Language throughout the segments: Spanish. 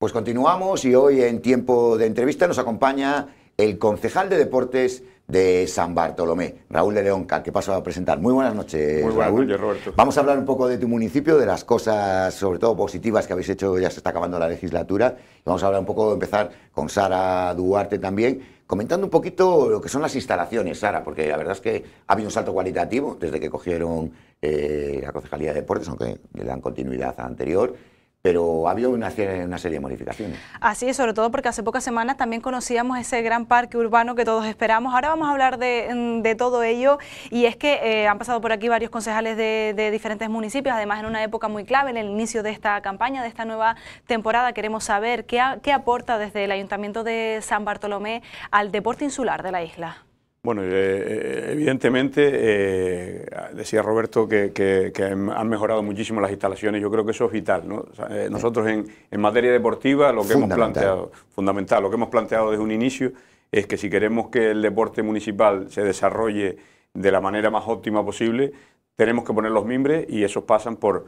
Pues continuamos y hoy en tiempo de entrevista nos acompaña el concejal de deportes de San Bartolomé, Raúl de Leonca, que paso a presentar. Muy buenas noches, Raúl. Roberto. Vamos a hablar un poco de tu municipio, de las cosas, sobre todo positivas que habéis hecho, ya se está acabando la legislatura. Vamos a hablar un poco, empezar con Sara Duarte también, comentando un poquito lo que son las instalaciones, Sara, porque la verdad es que ha habido un salto cualitativo desde que cogieron eh, la concejalía de deportes, aunque le dan continuidad a anterior pero ha habido una, serie de modificaciones. Así es, sobre todo porque hace pocas semanas también conocíamos ese gran parque urbano que todos esperamos. Ahora vamos a hablar de, mm, todo ello y es que eh, han pasado por aquí varios concejales de, diferentes municipios, además en una época muy clave, en el inicio de esta campaña, de esta nueva temporada. Queremos saber qué aporta desde el Ayuntamiento de San Bartolomé al deporte insular de la isla. Bueno, eh, eh, evidentemente, eh, decía Roberto que, han mejorado muchísimo las instalaciones, yo creo que eso es vital. nosotros en, en, materia deportiva lo que hemos planteado, fundamental, lo que hemos planteado desde un inicio es que si queremos que el deporte municipal se desarrolle de la manera más óptima posible, tenemos que poner los mimbres y esos pasan por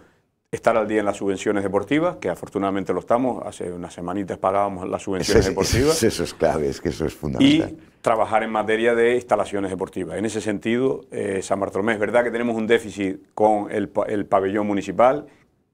estar al día en las subvenciones deportivas, que afortunadamente lo estamos, hace unas semanitas pagábamos las subvenciones deportivas. Eso es clave, es que eso es fundamental. Y trabajar en materia de instalaciones deportivas. En ese sentido, eh, San Bartolomé, es verdad que tenemos un déficit con el, pabellón municipal,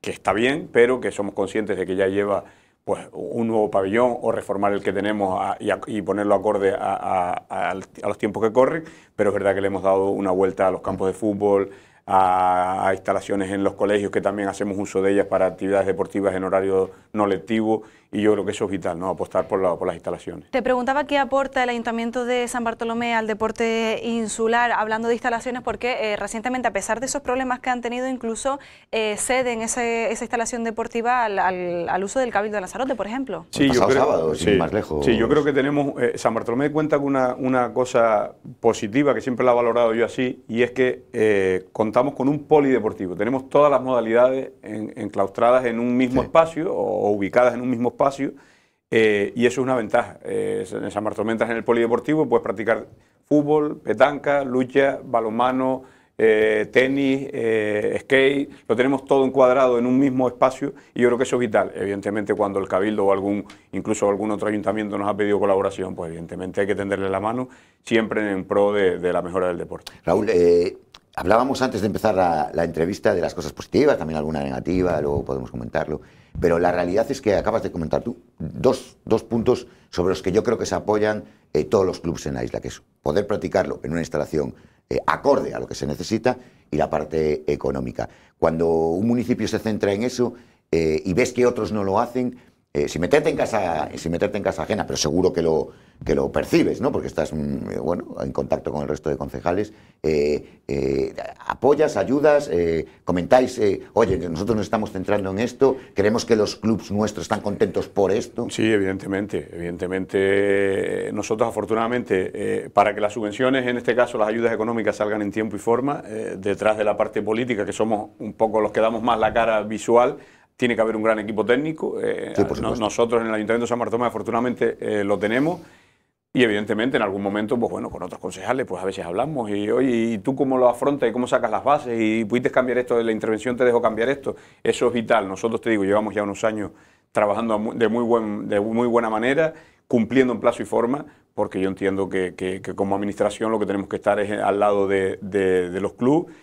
que está bien, pero que somos conscientes de que ya lleva pues, un nuevo pabellón o reformar el que tenemos y, ponerlo acorde a los tiempos que corren, pero es verdad que le hemos dado una vuelta a los campos de fútbol, a, instalaciones en los colegios que también hacemos uso de ellas para actividades deportivas en horario no lectivo y yo creo que eso es vital, ¿no? apostar por, las instalaciones. Te preguntaba qué aporta el Ayuntamiento de San Bartolomé al deporte insular, hablando de instalaciones, porque eh, recientemente, a pesar de esos problemas que han tenido, incluso eh, ceden esa instalación deportiva al, uso del Cabildo de Lanzarote, por ejemplo. Sí, yo creo, que tenemos, eh, San Bartolomé cuenta con una, cosa positiva, que siempre la he valorado yo así, y es que contamos con un polideportivo, tenemos todas las modalidades en, enclaustradas en un mismo espacio o, o ubicadas en un mismo espacio espacio eh, y eso es una ventaja. en San Martín mientras en el polideportivo, puedes practicar fútbol, petanca, lucha, balonmano, eh, tenis, eh, skate, lo tenemos todo encuadrado en un mismo espacio y yo creo que eso es vital. Evidentemente cuando el Cabildo o algún, incluso algún otro ayuntamiento nos ha pedido colaboración, pues evidentemente hay que tenderle la mano siempre en pro de, la mejora del deporte. Raúl, hablábamos antes de empezar la entrevista de las cosas positivas, también alguna negativa, luego podemos comentarlo. Pero la realidad es que acabas de comentar tú dos, puntos sobre los que yo creo que se apoyan eh, todos los clubes en la isla, que es poder practicarlo en una instalación eh, acorde a lo que se necesita y la parte económica. Cuando un municipio se centra en eso eh, y ves que otros no lo hacen, eh, si meterte en casa, meterte en casa ajena, pero seguro que lo, que lo percibes, ¿no? Porque estás mm, eh, bueno, en contacto con el resto de concejales, eh, apoyas, ayudas, comentáis, oye, nosotros nos estamos centrando en esto, queremos que los clubes nuestros están contentos por esto. Sí, evidentemente, evidentemente nosotros afortunadamente, para que las subvenciones, en este caso las ayudas económicas, salgan en tiempo y forma, detrás de la parte política, que somos un poco los que damos más la cara visual, tiene que haber un gran equipo técnico. Eh, nosotros en el Ayuntamiento de San Martín, afortunadamente, eh, lo tenemos. Y evidentemente en algún momento, pues bueno, con otros concejales, pues a veces hablamos y oye, tú cómo lo afrontas y cómo sacas las bases? ¿Y pudiste cambiar esto de la intervención? ¿Te dejo cambiar esto? Eso es vital. Nosotros te digo, llevamos ya unos años trabajando de muy, buena manera, cumpliendo en plazo y forma, porque yo entiendo que, como administración lo que tenemos que estar es al lado de, de los clubes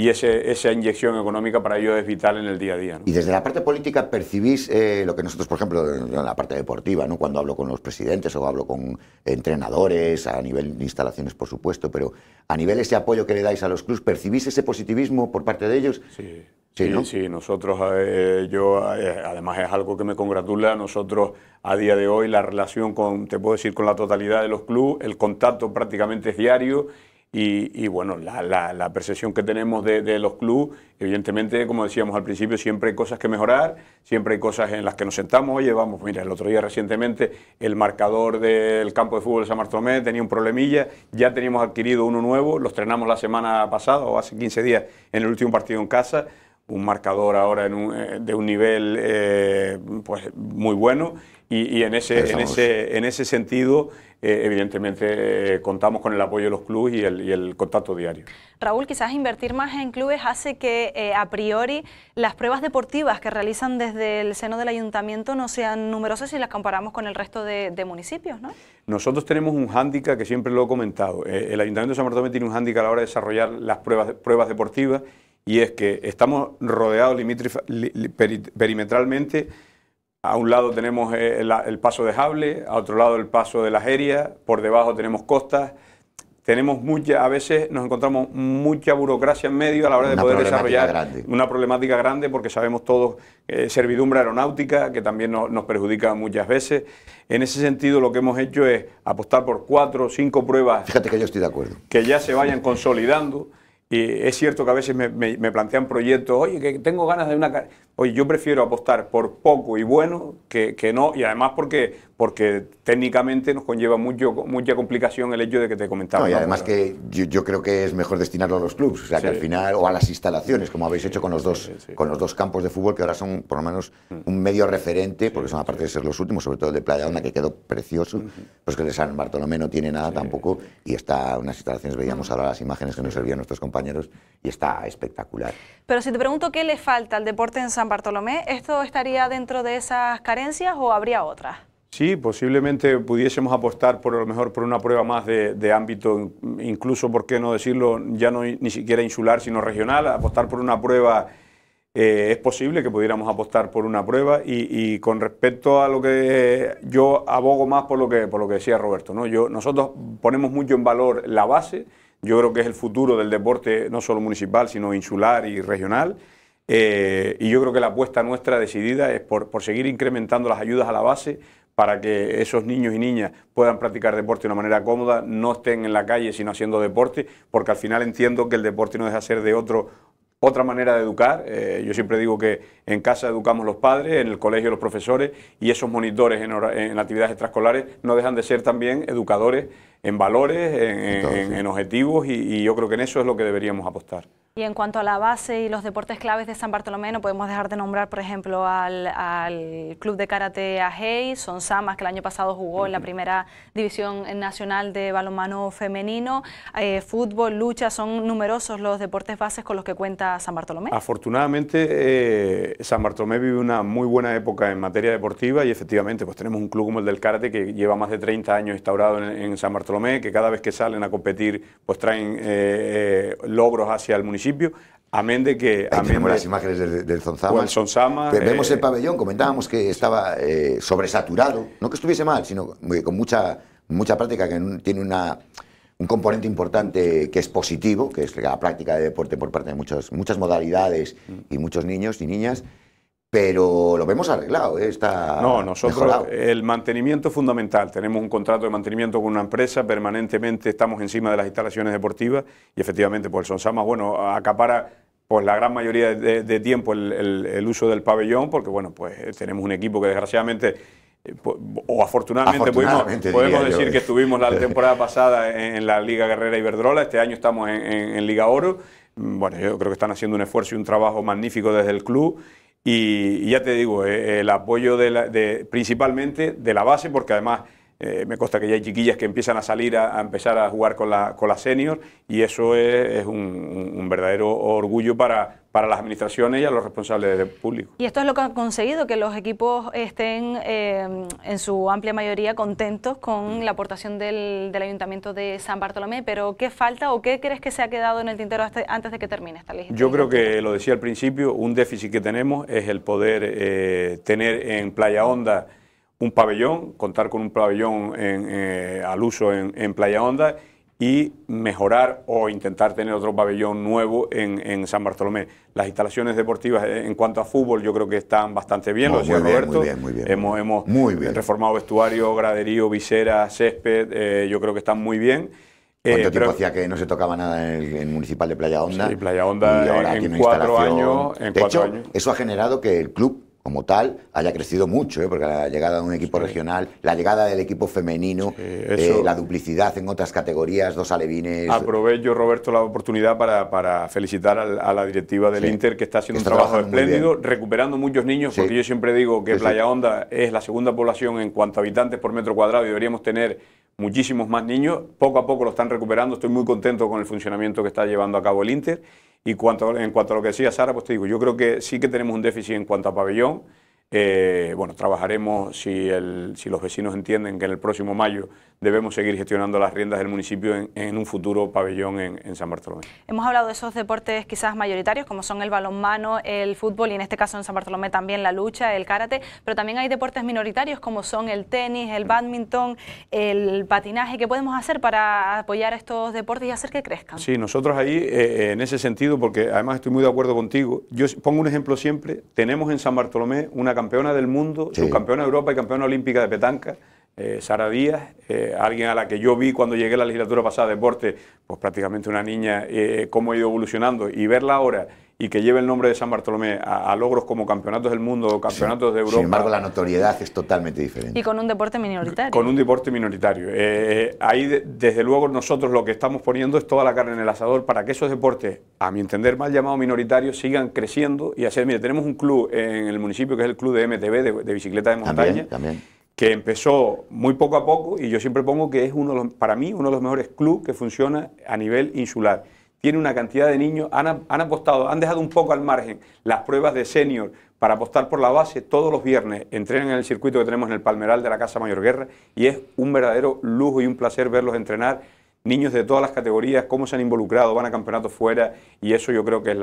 y esa inyección económica para ellos es vital en el día a día. Y desde la parte política percibís eh, lo que nosotros, por ejemplo, en la parte deportiva, ¿no? cuando hablo con los presidentes o hablo con entrenadores, a nivel de instalaciones, por supuesto, pero a nivel ese apoyo que le dais a los clubes, ¿percibís ese positivismo por parte de ellos? Sí. Sí, nosotros, eh, yo, eh, además es algo que me congratula, nosotros a día de hoy la relación con, te puedo decir, con la totalidad de los clubes, el contacto prácticamente es diario y, bueno, la, percepción que tenemos de, los clubes, evidentemente, como decíamos al principio, siempre hay cosas que mejorar, siempre hay cosas en las que nos sentamos. Oye, vamos, mira, el otro día recientemente el marcador del campo de fútbol de San Bartolomé tenía un problemilla, ya teníamos adquirido uno nuevo, lo estrenamos la semana pasada o hace 15 días en el último partido en casa un marcador ahora eh, de un nivel eh, pues muy bueno y, en, ese, en, ese, sentido eh, evidentemente contamos con el apoyo de los clubes y el, contacto diario. Raúl, quizás invertir más en clubes hace que a priori las pruebas deportivas que realizan desde el seno del ayuntamiento no sean numerosas si las comparamos con el resto de, municipios, ¿no? Nosotros tenemos un hándicap que siempre lo he comentado. el ayuntamiento de San Bartolomé tiene un hándicap a la hora de desarrollar las pruebas, pruebas deportivas y es que estamos rodeados perimetralmente. A un lado tenemos eh, el, paso de Jable, a otro lado el paso de la Jeria, por debajo tenemos costas. Tenemos mucha, a veces nos encontramos mucha burocracia en medio a la hora de poder desarrollar una problemática grande porque sabemos todos eh, servidumbre aeronáutica que también nos perjudica muchas veces. En ese sentido lo que hemos hecho es apostar por cuatro o cinco pruebas. que yo estoy de acuerdo. Que ya se vayan consolidando. Y es cierto que a veces me, plantean proyectos, oye, que tengo ganas de una... Oye, yo prefiero apostar por poco y bueno que, que no, y además porque, porque técnicamente nos conlleva mucho, mucha complicación el hecho de que te comentaba. No, y además que yo, creo que es mejor destinarlo a los clubes, o sea, que al final, o a las instalaciones, como habéis hecho con los, dos, con los dos campos de fútbol, que ahora son por lo menos mm. un medio referente, porque son aparte de ser los últimos, sobre todo el de Playa Onda, que quedó precioso, pues que el de San Bartolomé no tiene nada tampoco, y está unas instalaciones, veíamos mm. ahora las imágenes que nos servían nuestros compañeros, y está espectacular. Pero si te pregunto qué le falta al deporte en San Bartolomé, ¿esto estaría dentro de esas carencias o habría otras? Sí, posiblemente pudiésemos apostar por lo mejor por una prueba más de, ámbito, incluso, por qué no decirlo, ya no ni siquiera insular, sino regional, apostar por una prueba. Eh, es posible que pudiéramos apostar por una prueba y, con respecto a lo que yo abogo más por lo que, por lo que decía Roberto, ¿no? nosotros ponemos mucho en valor la base, yo creo que es el futuro del deporte no solo municipal, sino insular y regional. Eh, y yo creo que la apuesta nuestra decidida es por, seguir incrementando las ayudas a la base para que esos niños y niñas puedan practicar deporte de una manera cómoda, no estén en la calle sino haciendo deporte, porque al final entiendo que el deporte no deja ser de otro otra manera de educar. Eh, yo siempre digo que en casa educamos los padres, en el colegio los profesores y esos monitores en, actividades extraescolares no dejan de ser también educadores en valores, en, objetivos y yo creo que en eso es lo que deberíamos apostar. Y en cuanto a la base y los deportes claves de San Bartolomé, no podemos dejar de nombrar, por ejemplo, al, Club de Karate Ajei, Son Samas, que el año pasado jugó en la primera división nacional de balonmano femenino. Eh, fútbol, lucha, son numerosos los deportes bases con los que cuenta San Bartolomé. Afortunadamente, eh, San Bartolomé vive una muy buena época en materia deportiva y efectivamente pues tenemos un club como el del Karate que lleva más de 30 años instaurado en, San Bartolomé, que cada vez que salen a competir pues traen eh, logros hacia el municipio Amén de que... tenemos las imágenes del, del Zonzama. vemos eh, el pabellón, comentábamos que estaba eh, sobresaturado, no que estuviese mal, sino con mucha, mucha práctica, que tiene un componente importante que es positivo, que es la práctica de deporte por parte de muchas, muchas modalidades mm. y muchos niños y niñas pero lo vemos arreglado, ¿eh? está No, nosotros el mantenimiento es fundamental, tenemos un contrato de mantenimiento con una empresa, permanentemente estamos encima de las instalaciones deportivas y efectivamente pues el Sonsama, bueno, acapara pues la gran mayoría de, tiempo el, uso del pabellón, porque bueno, pues tenemos un equipo que desgraciadamente eh, o afortunadamente, pues, podemos decir eh. que estuvimos la temporada pasada en, la Liga Guerrera Iberdrola, este año estamos en, en Liga Oro, mm, bueno, yo creo que están haciendo un esfuerzo y un trabajo magnífico desde el club y, ya te digo, eh, el apoyo de, principalmente de la base, porque además eh, me consta que ya hay chiquillas que empiezan a salir a, empezar a jugar con la, con senior y eso es, un, verdadero orgullo para, las administraciones y a los responsables del público. Y esto es lo que han conseguido, que los equipos estén eh, en su amplia mayoría contentos con mm. la aportación del, Ayuntamiento de San Bartolomé, pero ¿qué falta o qué crees que se ha quedado en el tintero antes de que termine esta lista? Yo creo que, lo decía al principio, un déficit que tenemos es el poder eh, tener en Playa Onda un pabellón, contar con un pabellón en, eh, al uso en, Playa Honda y mejorar o intentar tener otro pabellón nuevo en, San Bartolomé. Las instalaciones deportivas en cuanto a fútbol yo creo que están bastante bien, lo decía Roberto. muy bien, muy bien. Hemos, hemos reformado vestuario, graderío, visera, césped, eh, yo creo que están muy bien. Eh, ¿Cuánto tiempo hacía que no se tocaba nada en el, municipal de Playa Honda? Sí, Playa Honda en, cuatro, años, de hecho, años. Eso ha generado que el club como tal haya crecido mucho, ¿eh? porque la llegada de un equipo regional, la llegada del equipo femenino, eh, la duplicidad en otras categorías, dos alevines. Aprovecho, Roberto, la oportunidad para, felicitar a, la directiva del Inter, que está haciendo un trabajo espléndido, recuperando muchos niños, porque yo siempre digo que Playa Honda es la segunda población en cuanto a habitantes por metro cuadrado y deberíamos tener muchísimos más niños. Poco a poco lo están recuperando, estoy muy contento con el funcionamiento que está llevando a cabo el Inter. Y cuanto, en cuanto a lo que decía Sara, pues te digo, yo creo que sí que tenemos un déficit en cuanto a pabellón. Eh, bueno, trabajaremos si, el, si los vecinos entienden que en el próximo mayo debemos seguir gestionando las riendas del municipio en, un futuro pabellón en, San Bartolomé. Hemos hablado de esos deportes quizás mayoritarios, como son el balonmano, el fútbol y en este caso en San Bartolomé también la lucha, el karate, pero también hay deportes minoritarios como son el tenis, el badminton, el patinaje. ¿Qué podemos hacer para apoyar estos deportes y hacer que crezcan? Sí, nosotros ahí, eh, eh, en ese sentido, porque además estoy muy de acuerdo contigo, yo pongo un ejemplo siempre, tenemos en San Bartolomé una campeona del mundo, subcampeona de Europa y campeona olímpica de petanca, eh, Sara Díaz, eh, alguien a la que yo vi cuando llegué a la legislatura pasada de deporte, pues prácticamente una niña, eh, cómo ha ido evolucionando, y verla ahora y que lleve el nombre de San Bartolomé a, logros como campeonatos del mundo, campeonatos de Europa. Sin embargo, la notoriedad es totalmente diferente. Y con un deporte minoritario. Con un deporte minoritario. ahí, desde luego, nosotros lo que estamos poniendo es toda la carne en el asador para que esos deportes, a mi entender mal llamado minoritarios, sigan creciendo y hacer. Mire, tenemos un club en el municipio que es el club de MTB, de, de bicicleta de montaña. También, también que empezó muy poco a poco y yo siempre pongo que es uno para mí uno de los mejores clubes que funciona a nivel insular. Tiene una cantidad de niños, han, han, apostado, han dejado un poco al margen las pruebas de senior para apostar por la base todos los viernes. Entrenan en el circuito que tenemos en el Palmeral de la Casa Mayor Guerra y es un verdadero lujo y un placer verlos entrenar niños de todas las categorías, cómo se han involucrado, van a campeonatos fuera y eso yo creo que es,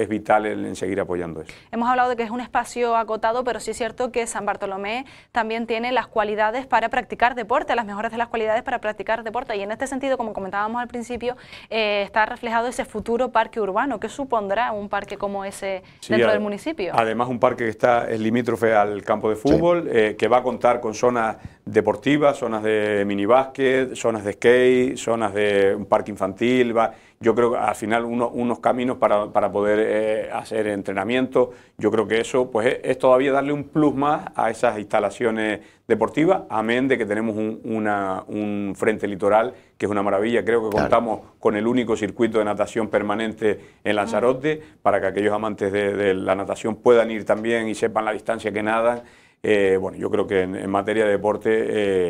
es, vital en, seguir apoyando eso. Hemos hablado de que es un espacio acotado, pero sí es cierto que San Bartolomé también tiene las cualidades para practicar deporte, las mejores de las cualidades para practicar deporte y en este sentido, como comentábamos al principio, eh, está reflejado ese futuro parque urbano. que supondrá un parque como ese dentro del municipio? Además, un parque que está es limítrofe al campo de fútbol, eh, que va a contar con zonas deportivas, zonas de minibásquet, zonas de skate, zonas de un parque infantil, yo creo que al final unos caminos para, poder eh, hacer entrenamiento, yo creo que eso pues es, todavía darle un plus más a esas instalaciones deportivas, amén de que tenemos un, un frente litoral que es una maravilla, creo que contamos con el único circuito de natación permanente en Lanzarote, ah. para que aquellos amantes de la natación puedan ir también y sepan la distancia que nadan eh, bueno, yo creo que en, materia de deporte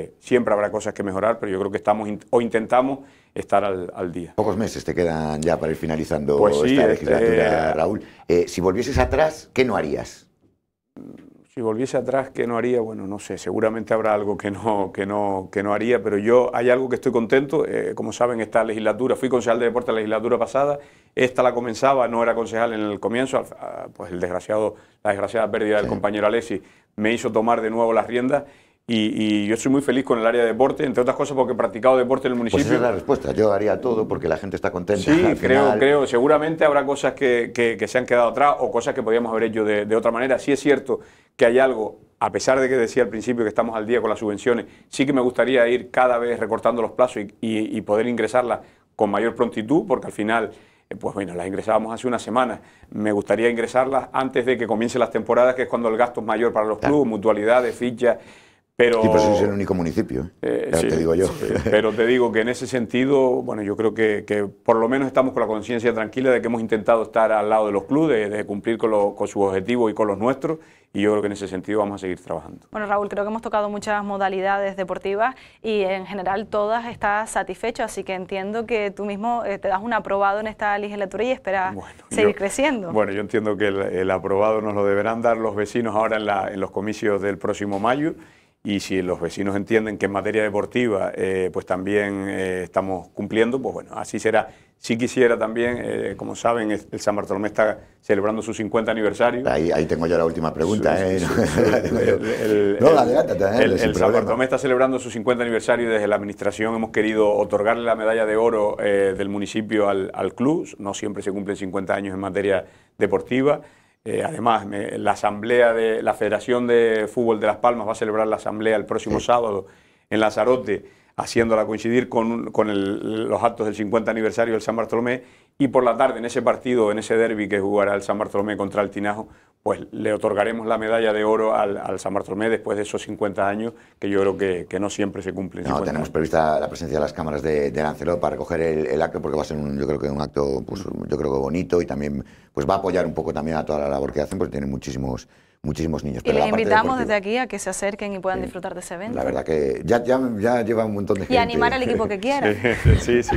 eh, siempre habrá cosas que mejorar, pero yo creo que estamos o intentamos estar al, día. Pocos meses te quedan ya para ir finalizando pues esta eh, legislatura, Raúl. si volvieses atrás, ¿qué no harías? Si volviese atrás, ¿qué no haría? Bueno, no sé, seguramente habrá algo que no, que no, que no haría, pero yo hay algo que estoy contento. como saben, esta legislatura, fui concejal de deporte la legislatura pasada, esta la comenzaba, no era concejal en el comienzo, ah, pues el desgraciado, la desgraciada pérdida del compañero Alessi me hizo tomar de nuevo las riendas. Y, yo estoy muy feliz con el área de deporte, entre otras cosas porque he practicado deporte en el municipio. Pues esa es la respuesta, yo haría todo porque la gente está contenta. Sí, creo, creo, seguramente habrá cosas que, se han quedado atrás o cosas que podríamos haber hecho de, otra manera. Sí es cierto que hay algo, a pesar de que decía al principio que estamos al día con las subvenciones, sí que me gustaría ir cada vez recortando los plazos y, poder ingresarla con mayor prontitud, porque al final eh, pues bueno, las ingresábamos hace una semana... Me gustaría ingresarlas antes de que comiencen las temporadas, que es cuando el gasto es mayor para los clubes, mutualidades, fichas. Pero, sí, es el único municipio, eh, eh, te digo yo. pero te digo que en ese sentido, bueno, yo creo que, por lo menos estamos con la conciencia tranquila de que hemos intentado estar al lado de los clubes, de, cumplir con, con sus objetivos y con los nuestros, y yo creo que en ese sentido vamos a seguir trabajando. Bueno, Raúl, creo que hemos tocado muchas modalidades deportivas y en general todas estás satisfecho, así que entiendo que tú mismo eh, te das un aprobado en esta legislatura y esperas seguir creciendo. Bueno, yo entiendo que el, aprobado nos lo deberán dar los vecinos ahora en los comicios del próximo mayo y si los vecinos entienden que en materia deportiva eh, pues también eh, estamos cumpliendo, pues bueno, así será. Si quisiera también, eh, como saben, el San Bartolomé está celebrando su 50 aniversario. Ahí, tengo ya la última pregunta. No, El, San Bartolomé está celebrando su 50 aniversario y desde la administración hemos querido otorgarle la medalla de oro del municipio al, al club. No siempre se cumplen 50 años en materia deportiva. Eh, además, la asamblea de la Federación de Fútbol de Las Palmas va a celebrar la asamblea el próximo sábado en Lazarote, haciéndola coincidir con, con los actos del 50 aniversario del San Bartolomé. Y por la tarde, en ese partido, en ese derby que jugará el San Bartolomé contra el Tinajo, pues le otorgaremos la medalla de oro al, al, San Bartolomé después de esos 50 años que yo creo que, que no siempre se cumplen. No, tenemos prevista la presencia de las cámaras de, de Lancelot para recoger el, acto porque va a ser un, yo creo que un acto pues, yo creo que bonito y también pues va a apoyar un poco también a toda la labor que hacen porque tienen muchísimos muchísimos niños. y les invitamos desde aquí a que se acerquen y puedan disfrutar de ese evento. La verdad que ya, ya, lleva un montón de gente. Y animar al equipo que quiera. sí, sí.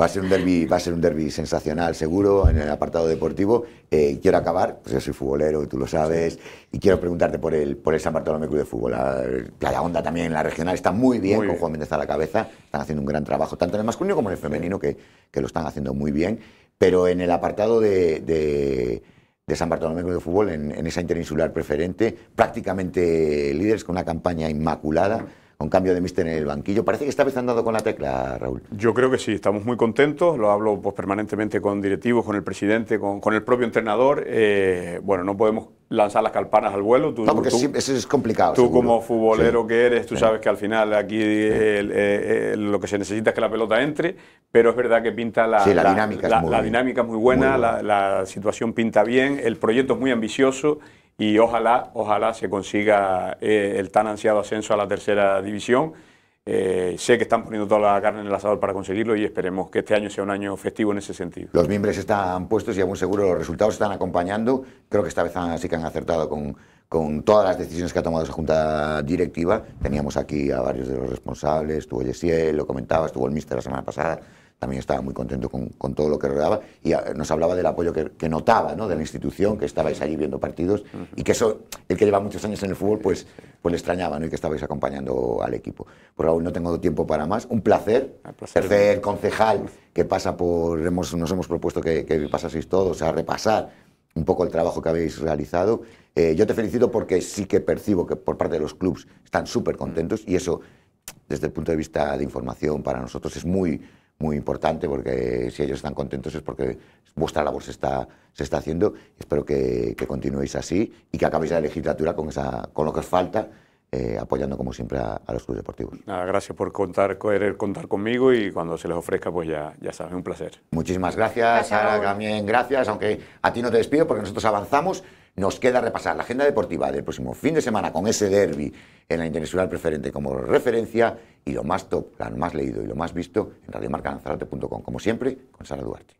Va a ser un derby, va a ser un derby sensacional, seguro, en el apartado deportivo. Eh, quiero acabar, pues yo soy futbolero, tú lo sabes, y quiero preguntarte por el, por el San Bartolomé de Fútbol. Ah, la, Playa Onda también, la regional, está muy bien con Juan Méndez a la cabeza. Están haciendo un gran trabajo, tanto en el masculino como en el femenino, que, lo están haciendo muy bien. Pero en el apartado de de San Bartolomé de Fútbol en, esa interinsular preferente, prácticamente líderes con una campaña inmaculada con cambio de mister en el banquillo. Parece que esta vez con la tecla, Raúl. Yo creo que sí, estamos muy contentos, lo hablo pues, permanentemente con directivos, con el presidente, con, con el propio entrenador. Eh, bueno, no podemos lanzar las calpanas al vuelo. Tú, no, porque eso es complicado. Tú como futbolero que eres, tú sabes que al final aquí eh, eh, lo que se necesita es que la pelota entre, pero es verdad que pinta la, la, dinámica. La, dinámica es muy buena, muy buena. la situación pinta bien, el proyecto es muy ambicioso y ojalá, ojalá se consiga eh, el tan ansiado ascenso a la tercera división. Eh, sé que están poniendo toda la carne en el asador para conseguirlo y esperemos que este año sea un año festivo en ese sentido. Los miembros están puestos y aún seguro los resultados están acompañando. Creo que esta vez han, sí que han acertado con, con, todas las decisiones que ha tomado esa junta directiva. Teníamos aquí a varios de los responsables, estuvo Yesiel, lo comentaba, estuvo el mister la semana pasada también estaba muy contento con, con todo lo que rodeaba y ah, nos hablaba del apoyo que, que, notaba ¿no? de la institución, que estabais allí viendo partidos y que eso, el que lleva muchos años en el fútbol, pues, pues le extrañaba ¿no? y que estabais acompañando al equipo. Por ahora no tengo tiempo para más. Un placer, placer. tercer concejal que pasa por, hemos, nos hemos propuesto que, que pasaseis todos a repasar un poco el trabajo que habéis realizado. Eh, yo te felicito porque sí que percibo que por parte de los clubes están súper contentos y eso, desde el punto de vista de información, para nosotros es muy, muy importante, porque si ellos están contentos es porque vuestra labor se está, se está haciendo. Espero que, que continuéis así y que acabéis la legislatura con, esa, con lo que os falta. Eh, apoyando como siempre a, los clubes deportivos. Nada, gracias por contar, querer eh, contar conmigo y cuando se les ofrezca, pues ya, ya sabes, un placer. Muchísimas gracias, gracias Sara, también gracias, aunque a ti no te despido porque nosotros avanzamos. Nos queda repasar la agenda deportiva del próximo fin de semana con ese derby en la Internacional Preferente como referencia y lo más top, lo más leído y lo más visto en Lanzarote.com, como siempre, con Sara Duarte.